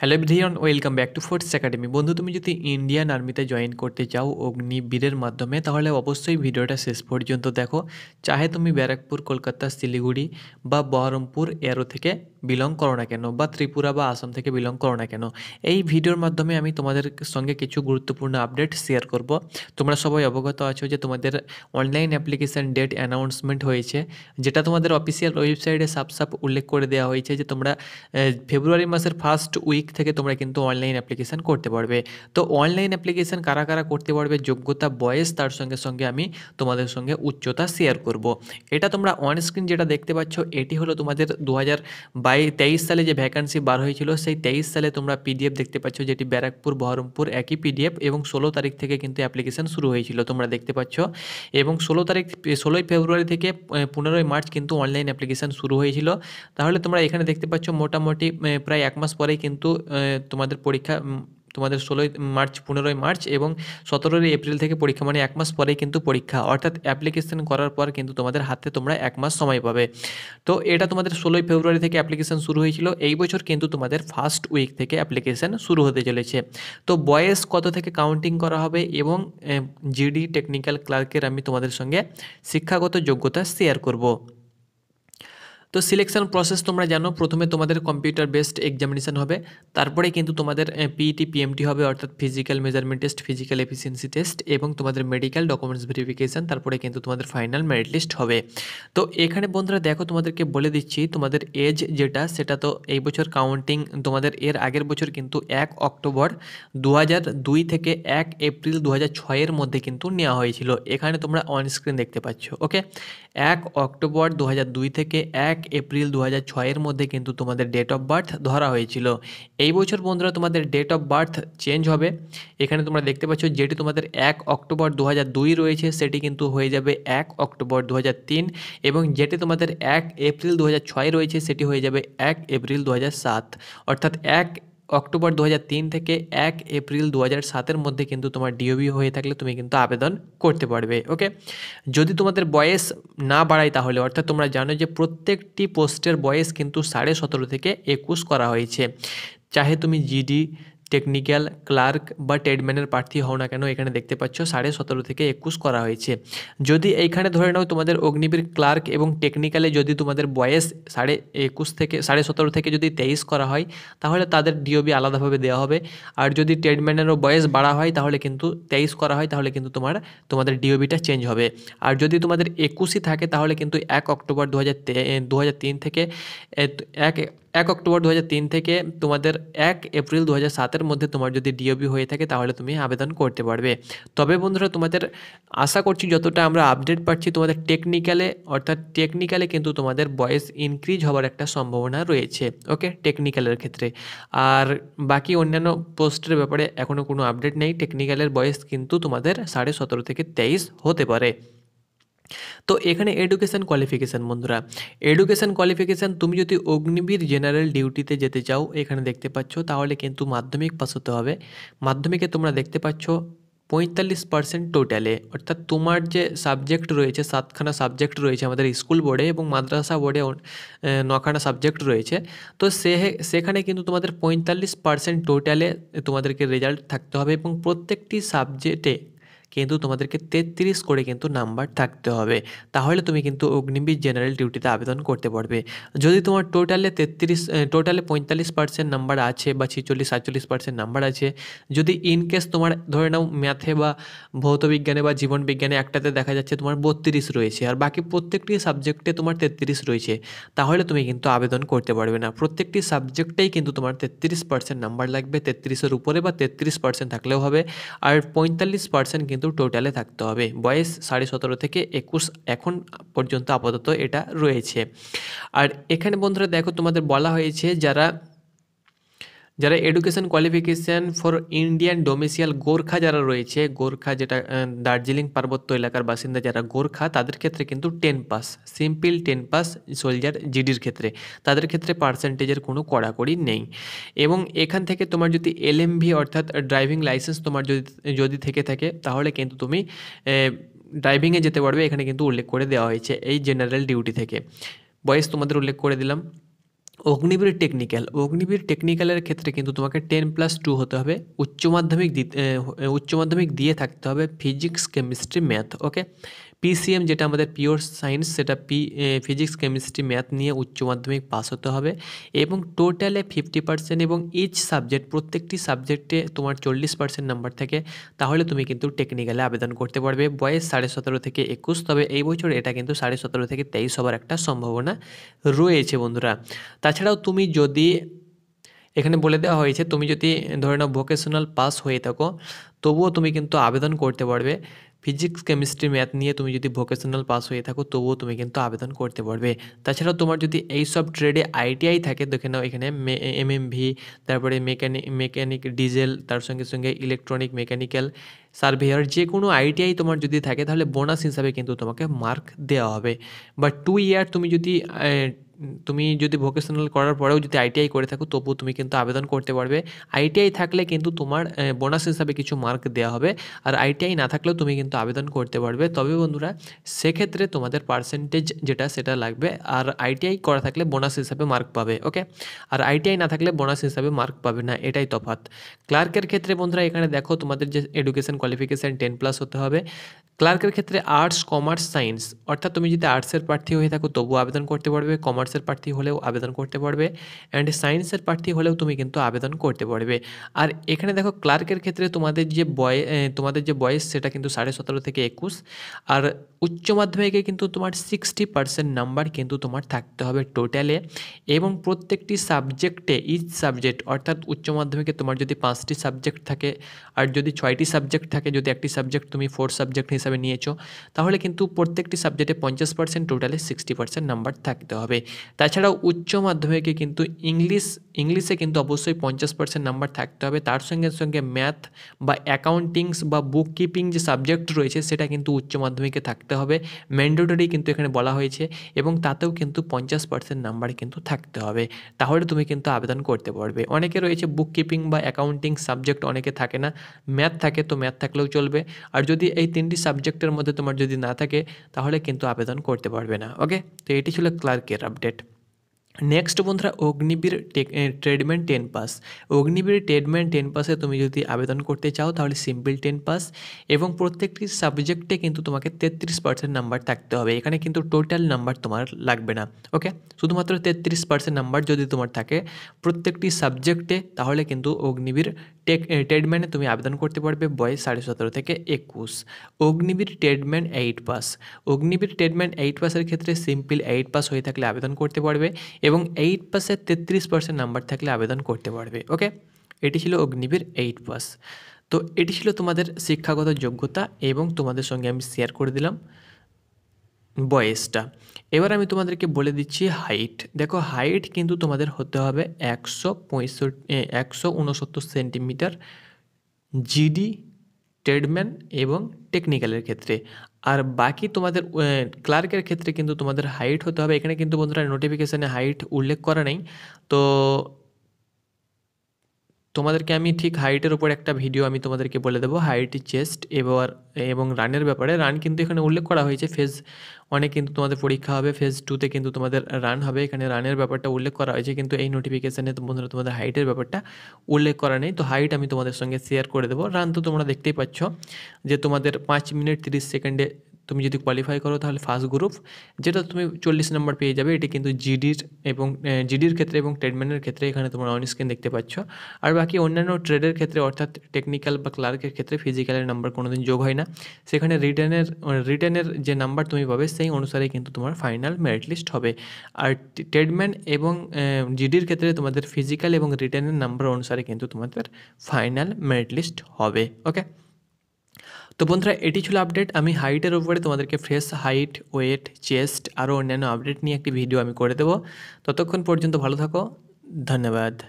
Hello everyone welcome back to Force Academy বন্ধু তুমি যদি ইন্ডিয়ান আর্মিতে জয়েন করতে চাও অগ্নিবীরের মাধ্যমে তাহলে অবশ্যই ভিডিওটা শেষ পর্যন্ত দেখো চাহে তুমি ব্যারাকপুর কলকাতা শিলিগুড়ি বা বহরমপুর এরো থেকে বিলং করো না কেন বা ত্রিপুরা বা আসাম থেকে বিলং করো না কেন এই ভিডিওর মাধ্যমে আমি তোমাদের সঙ্গে কিছু গুরুত্বপূর্ণ আপডেট শেয়ার করব তোমরা সবাই অবগত আছো যে তোমাদের অনলাইন অ্যাপ্লিকেশান ডেট অ্যানাউন্সমেন্ট হয়েছে যেটা তোমাদের অফিসিয়াল ওয়েবসাইটে সাপসাপ উল্লেখ করে দেওয়া হয়েছে যে তোমরা ফেব্রুয়ারি মাসের ফার্স্ট উইক দিক থেকে তোমরা কিন্তু অনলাইন অ্যাপ্লিকেশান করতে পারবে তো অনলাইন অ্যাপ্লিকেশান কারা কারা করতে পারবে যোগ্যতা বয়স তার সঙ্গে সঙ্গে আমি তোমাদের সঙ্গে উচ্চতা শেয়ার করব। এটা তোমরা অনস্ক্রিন যেটা দেখতে পাচ্ছ এটি হলো তোমাদের দু হাজার সালে যে ভ্যাকান্সি বার হয়েছিল সেই তেইশ সালে তোমরা পিডিএফ দেখতে পাচ্ছ যেটি ব্যারাকপুর বহরমপুর একই পিডিএফ এবং ষোলো তারিখ থেকে কিন্তু অ্যাপ্লিকেশান শুরু হয়েছিল তোমরা দেখতে পাচ্ছ এবং ষোলো তারিখ ষোলোই ফেব্রুয়ারি থেকে পনেরোই মার্চ কিন্তু অনলাইন অ্যাপ্লিকেশান শুরু হয়েছিল তাহলে তোমরা এখানে দেখতে পাচ্ছ মোটামুটি প্রায় এক মাস পরেই কিন্তু তোমাদের পরীক্ষা তোমাদের ষোলোই মার্চ পনেরোই মার্চ এবং সতেরোই এপ্রিল থেকে পরীক্ষা মানে এক মাস পরেই কিন্তু পরীক্ষা অর্থাৎ অ্যাপ্লিকেশন করার পর কিন্তু তোমাদের হাতে তোমরা এক মাস সময় পাবে তো এটা তোমাদের ষোলোই ফেব্রুয়ারি থেকে অ্যাপ্লিকেশান শুরু হয়েছিল এই বছর কিন্তু তোমাদের ফার্স্ট উইক থেকে অ্যাপ্লিকেশান শুরু হতে চলেছে তো বয়স কত থেকে কাউন্টিং করা হবে এবং জিডি টেকনিক্যাল ক্লার্কের আমি তোমাদের সঙ্গে শিক্ষাগত যোগ্যতা শেয়ার করব তো সিলেকশন প্রসেস তোমরা জানো প্রথমে তোমাদের কম্পিউটার বেসড এক্সামিনেশান হবে তারপরে কিন্তু তোমাদের পিইটি পিএমটি e হবে অর্থাৎ physical measurement test physical efficiency test এবং তোমাদের মেডিকেল ডকুমেন্টস ভেরিফিকেশান তারপরে কিন্তু তোমাদের ফাইনাল মেরিট লিস্ট হবে তো এখানে বন্ধুরা দেখো তোমাদেরকে বলে দিচ্ছি তোমাদের এজ যেটা সেটা তো এই বছর কাউন্টিং তোমাদের এর আগের বছর কিন্তু এক অক্টোবর দু দুই থেকে এক এপ্রিল দু ছয়ের মধ্যে কিন্তু নেওয়া হয়েছিল এখানে তোমরা অনস্ক্রিন দেখতে পাচ্ছ ওকে এক অক্টোবর দু দুই থেকে এক এপ্রিল দু হাজার মধ্যে কিন্তু তোমাদের ডেট অফ বার্থ ধরা হয়েছিল এই বছর বন্ধুরা তোমাদের ডেট অফ বার্থ চেঞ্জ হবে এখানে তোমরা দেখতে পাচ্ছ যেটি তোমাদের এক অক্টোবর দু রয়েছে সেটি কিন্তু হয়ে যাবে এক অক্টোবর দু এবং যেটি তোমাদের এক এপ্রিল দু রয়েছে সেটি হয়ে যাবে এক এপ্রিল দু অর্থাৎ এক অক্টোবর দু থেকে এক এপ্রিল দু সাতের মধ্যে কিন্তু তোমার ডিওবি হয়ে থাকলে তুমি কিন্তু আবেদন করতে পারবে ওকে যদি তোমাদের বয়স না বাড়ায় তাহলে অর্থাৎ তোমরা জানো যে প্রত্যেকটি পোস্টের বয়স কিন্তু সাড়ে সতেরো থেকে একুশ করা হয়েছে চাহে তুমি জিডি টেকনিক্যাল ক্লার্ক বা ট্রেডম্যানের প্রার্থী হও না কেন এখানে দেখতে পাচ্ছ সাড়ে সতেরো থেকে একুশ করা হয়েছে যদি এইখানে ধরে নাও তোমাদের অগ্নিবীর ক্লার্ক এবং টেকনিক্যালে যদি তোমাদের বয়স সাড়ে একুশ থেকে সাড়ে সতেরো থেকে যদি তেইশ করা হয় তাহলে তাদের ডিওবি আলাদাভাবে দেওয়া হবে আর যদি ট্রেডম্যানেরও বয়স বাড়া হয় তাহলে কিন্তু তেইশ করা হয় তাহলে কিন্তু তোমার তোমাদের ডিওবিটা চেঞ্জ হবে আর যদি তোমাদের একুশই থাকে তাহলে কিন্তু এক অক্টোবর দু হাজার থেকে এক এক অক্টোবর দু থেকে তোমাদের এক এপ্রিল দু সাতের মধ্যে তোমার যদি ডিওবি হয়ে থাকে তাহলে তুমি আবেদন করতে পারবে তবে বন্ধুরা তোমাদের আশা করছি যতটা আমরা আপডেট পাচ্ছি তোমাদের টেকনিক্যালে অর্থাৎ টেকনিক্যালে কিন্তু তোমাদের বয়স ইনক্রিজ হওয়ার একটা সম্ভাবনা রয়েছে ওকে টেকনিক্যালের ক্ষেত্রে আর বাকি অন্যান্য পোস্টের ব্যাপারে এখনও কোনো আপডেট নেই টেকনিক্যালের বয়স কিন্তু তোমাদের সাড়ে সতেরো থেকে তেইশ হতে পারে তো এখানে এডুকেশান কোয়ালিফিকেশান বন্ধুরা এডুকেশান কোয়ালিফিকেশান তুমি যদি অগ্নিবীর জেনারেল ডিউটিতে যেতে চাও এখানে দেখতে পাচ্ছ তাহলে কিন্তু মাধ্যমিক পাস হতে হবে মাধ্যমিকে তোমরা দেখতে পাচ্ছ পঁয়তাল্লিশ পার্সেন্ট টোটালে অর্থাৎ তোমার যে সাবজেক্ট রয়েছে সাতখানা সাবজেক্ট রয়েছে আমাদের স্কুল বোর্ডে এবং মাদ্রাসা বোর্ডে নখানা সাবজেক্ট রয়েছে তো সে সেখানে কিন্তু তোমাদের পঁয়তাল্লিশ পার্সেন্ট টোটালে তোমাদেরকে রেজাল্ট থাকতে হবে এবং প্রত্যেকটি সাবজেক্টে কিন্তু তোমাদেরকে তেত্রিশ করে কিন্তু নাম্বার থাকতে হবে তাহলে তুমি কিন্তু অগ্নিবীর জেনারেল ডিউটিতে আবেদন করতে পারবে যদি তোমার টোটালে তেত্রিশ টোটালে পঁয়তাল্লিশ পার্সেন্ট নাম্বার আছে বা ছিচল্লিশ সাতচল্লিশ পার্সেন্ট নাম্বার আছে যদি ইনকেস তোমার ধরে নাও ম্যাথে বা ভৌতবিজ্ঞানে বা জীবন বিজ্ঞানে একটাতে দেখা যাচ্ছে তোমার বত্রিশ রয়েছে আর বাকি প্রত্যেকটি সাবজেক্টে তোমার তেত্রিশ রয়েছে তাহলে তুমি কিন্তু আবেদন করতে পারবে না প্রত্যেকটি সাবজেক্টেই কিন্তু তোমার তেত্রিশ পার্সেন্ট নাম্বার লাগবে তেত্রিশের উপরে বা তেত্রিশ পার্সেন্ট থাকলেও হবে আর পঁয়তাল্লিশ পার্সেন্ট কিন্তু কিন্তু টোটালে থাকতে হবে বয়স সাড়ে সতেরো থেকে একুশ এখন পর্যন্ত আপাতত এটা রয়েছে আর এখানে বন্ধুরা দেখো তোমাদের বলা হয়েছে যারা যারা education qualification for Indian domicile Gorkha যারা রয়েছে গোর্খা যেটা দার্জিলিং পার্বত্য এলাকার বাসিন্দা যারা গোর্খা তাদের ক্ষেত্রে কিন্তু ten pass simple ten pass soldier জিডির ক্ষেত্রে তাদের ক্ষেত্রে পার্সেন্টেজের কোনো কড়াকড়ি নেই এবং এখান থেকে তোমার যদি এলএমভি অর্থাৎ ড্রাইভিং লাইসেন্স তোমার যদি যদি থেকে থাকে তাহলে কিন্তু তুমি ড্রাইভিংয়ে যেতে পারবে এখানে কিন্তু উল্লেখ করে দেওয়া হয়েছে এই জেনারেল ডিউটি থেকে বয়স তোমাদের উল্লেখ করে দিলাম অগ্নিবীর টেকনিক্যাল অগ্নিবীর টেকনিক্যাল এর ক্ষেত্রে কিন্তু তোমাকে 10+2 হতে হবে উচ্চ মাধ্যমিক উচ্চ মাধ্যমিক দিয়ে থাকতে হবে physics chemistry math okay PCM যেটা আমাদের পিওর সায়েন্স সেটা পি ফিজিক্স কেমিস্ট্রি ম্যাথ নিয়ে উচ্চ মাধ্যমিক পাস হতে হবে এবং টোটালে ফিফটি পার্সেন্ট এবং ইচ সাবজেক্ট প্রত্যেকটি সাবজেক্টে তোমার চল্লিশ পার্সেন্ট নাম্বার থাকে তাহলে তুমি কিন্তু টেকনিক্যালে আবেদন করতে পারবে বয়স সাড়ে সতেরো থেকে একুশ তবে এই বছর এটা কিন্তু সাড়ে সতেরো থেকে তেইশ হবার একটা সম্ভাবনা রয়েছে বন্ধুরা তাছাড়াও তুমি যদি এখানে বলে দেওয়া হয়েছে তুমি যদি ধরে নাও ভোকেশনাল পাস হয়ে থাকো তবুও তুমি কিন্তু আবেদন করতে পারবে ফিজিক্স কেমিস্ট্রি ম্যাথ নিয়ে তুমি যদি ভোকেশনাল পাস হয়ে থাকো তবুও তুমি কিন্তু আবেদন করতে পারবে তাছাড়া তোমার যদি এই সব ট্রেডে আইটিআই থাকে দেখে নাও এখানে এম এম ভি তারপরে মেকানিক মেকানিক ডিজেল তার সঙ্গে সঙ্গে ইলেকট্রনিক মেকানিক্যাল সার্ভেয়ার যে কোনো আইটিআই তোমার যদি থাকে তাহলে বোনাস হিসাবে কিন্তু তোমাকে মার্ক দেওয়া হবে বা টু ইয়ার তুমি যদি তুমি যদি ভোকেশনাল করার পরেও যদি আইটিআই করে থাকো তবুও তুমি কিন্তু আবেদন করতে পারবে আইটিআই থাকলে কিন্তু তোমার বোনাস হিসাবে কিছু মার্ক দেওয়া হবে আর আইটিআই না থাকলেও তুমি কিন্তু আবেদন করতে পারবে তবে বন্ধুরা সেক্ষেত্রে তোমাদের পার্সেন্টেজ যেটা সেটা লাগবে আর আইটিআই করা থাকলে বোনাস হিসাবে মার্ক পাবে ওকে আর আইটিআই না থাকলে বোনাস হিসাবে মার্ক পাবে না এটাই তফাত ক্লার্কের ক্ষেত্রে বন্ধুরা এখানে দেখো তোমাদের যে এডুকেশন কোয়ালিফিকেশান টেন প্লাস হতে হবে ক্লার্কের ক্ষেত্রে আর্টস কমার্স সায়েন্স অর্থাৎ তুমি যদি আর্টসের প্রার্থী হয়ে থাকো তবু আবেদন করতে পারবে কমার্স কমার্সের প্রার্থী হলেও আবেদন করতে পারবে অ্যান্ড সায়েন্সের প্রার্থী হলেও তুমি কিন্তু আবেদন করতে পারবে আর এখানে দেখো ক্লার্কের ক্ষেত্রে তোমাদের যে বয় তোমাদের যে বয়স সেটা কিন্তু সাড়ে সতেরো থেকে একুশ আর উচ্চ মাধ্যমিকে কিন্তু তোমার সিক্সটি পার্সেন্ট নাম্বার কিন্তু তোমার থাকতে হবে টোটালে এবং প্রত্যেকটি সাবজেক্টে ইচ সাবজেক্ট অর্থাৎ উচ্চ মাধ্যমিকে তোমার যদি পাঁচটি সাবজেক্ট থাকে আর যদি ছয়টি সাবজেক্ট থাকে যদি একটি সাবজেক্ট তুমি ফোর সাবজেক্ট হিসাবে নিয়েছো তাহলে কিন্তু প্রত্যেকটি সাবজেক্টে পঞ্চাশ পার্সেন্ট টোটালে সিক্সটি পার্সেন্ট নাম্বার থাকতে হবে তাছাড়াও উচ্চ মাধ্যমিকে কিন্তু ইংলিশ ইংলিশে কিন্তু অবশ্যই পঞ্চাশ পার্সেন্ট নাম্বার থাকতে হবে তার সঙ্গে সঙ্গে ম্যাথ বা অ্যাকাউন্টিংস বা বুক কিপিং যে সাবজেক্ট রয়েছে সেটা কিন্তু উচ্চ মাধ্যমিকে থাকতে হবে ম্যান্ডেটরি কিন্তু এখানে বলা হয়েছে এবং তাতেও কিন্তু পঞ্চাশ পার্সেন্ট নাম্বার কিন্তু থাকতে হবে তাহলে তুমি কিন্তু আবেদন করতে পারবে অনেকে রয়েছে বুক কিপিং বা অ্যাকাউন্টিং সাবজেক্ট অনেকে থাকে না ম্যাথ থাকে তো ম্যাথ থাকলেও চলবে আর যদি এই তিনটি সাবজেক্টের মধ্যে তোমার যদি না থাকে তাহলে কিন্তু আবেদন করতে পারবে না ওকে তো এটি ছিল ক্লার্কের আপডেট নেক্সট বন্ধুরা Agniveer tradesman ten pass Agniveer tradesman ten পাসে তুমি যদি আবেদন করতে চাও তাহলে সিম্পল টেন পাস এবং প্রত্যেকটি সাবজেক্টে কিন্তু তোমাকে তেত্রিশ পার্সেন্ট নাম্বার থাকতে হবে এখানে কিন্তু টোটাল নাম্বার তোমার লাগবে না ওকে শুধুমাত্র তেত্রিশ পার্সেন্ট নাম্বার যদি তোমার থাকে প্রত্যেকটি সাবজেক্টে তাহলে কিন্তু অগ্নিবীর টেক ট্রেডম্যানে তুমি আবেদন করতে পারবে বয়স সাড়ে সতেরো থেকে একুশ Agniveer tradesman eight pass Agniveer tradesman eight পাসের ক্ষেত্রে সিম্পল এইট পাস হয়ে থাকলে আবেদন করতে পারবে এবং এইট পাসে তেত্রিশ পার্সেন্ট নাম্বার থাকলে আবেদন করতে পারবে ওকে এটি ছিল অগ্নিবীর এইট পাস তো এটি ছিল তোমাদের শিক্ষাগত যোগ্যতা এবং তোমাদের সঙ্গে আমি শেয়ার করে দিলাম বয়েসটা এবার আমি তোমাদেরকে বলে দিচ্ছি হাইট দেখো হাইট কিন্তু তোমাদের হতে হবে একশো পঁয়ষট্টি একশো উনসত্তর সেন্টিমিটার জিডি ট্রেডম্যান এবং টেকনিক্যালের ক্ষেত্রে আর বাকি তোমাদের ক্লার্কের ক্ষেত্রে কিন্তু তোমাদের হাইট হতে হবে এখানে কিন্তু বন্ধুরা নোটিফিকেশানে হাইট উল্লেখ করা নেই তো তোমাদেরকে আমি ঠিক হাইটের উপর একটা ভিডিও আমি তোমাদেরকে বলে দেবো হাইট চেস্ট এবার এবং রানের ব্যাপারে রান কিন্তু এখানে উল্লেখ করা হয়েছে ফেজ অনেক কিন্তু তোমাদের পরীক্ষা হবে ফেজ টুতে কিন্তু তোমাদের রান হবে এখানে রানের ব্যাপারটা উল্লেখ করা হয়েছে কিন্তু এই নোটিফিকেশানে বন্ধুরা তোমাদের হাইটের ব্যাপারটা উল্লেখ করা নেই তো হাইট আমি তোমাদের সঙ্গে শেয়ার করে দেবো রান তো তোমরা দেখতেই পাচ্ছ যে তোমাদের পাঁচ মিনিট তিরিশ সেকেন্ডে তুমি যদি কোয়ালিফাই করো তাহলে ফার্স্ট গ্রুপ যেটা তুমি চল্লিশ নম্বর পেয়ে যাবে এটি কিন্তু জিডির এবং জিডির ক্ষেত্রে এবং ট্রেডম্যানের ক্ষেত্রে এখানে তোমার অন স্ক্রিন দেখতে পাচ্ছ আর বাকি অন্যান্য ট্রেডের ক্ষেত্রে অর্থাৎ টেকনিক্যাল বা ক্লার্কের ক্ষেত্রে ফিজিক্যালের নাম্বার কোনোদিন যোগ হয় না সেখানে রিটার্নের রিটার্নের যে নাম্বার তুমি পাবে সেই অনুসারে কিন্তু তোমার ফাইনাল মেরিট লিস্ট হবে আর ট্রেডম্যান এবং জিডির ক্ষেত্রে তোমাদের ফিজিক্যাল এবং রিটার্নের নাম্বার অনুসারে কিন্তু তোমাদের ফাইনাল মেরিট লিস্ট হবে ওকে তো বন্ধুরা এটি ছিল আপডেট আমি হাইটের উপরে তোমাদেরকে ফ্রেশ হাইট ওয়েট চেস্ট আরও অন্যান্য আপডেট নিয়ে একটি ভিডিও আমি করে দেবো ততক্ষণ পর্যন্ত ভালো থাকো ধন্যবাদ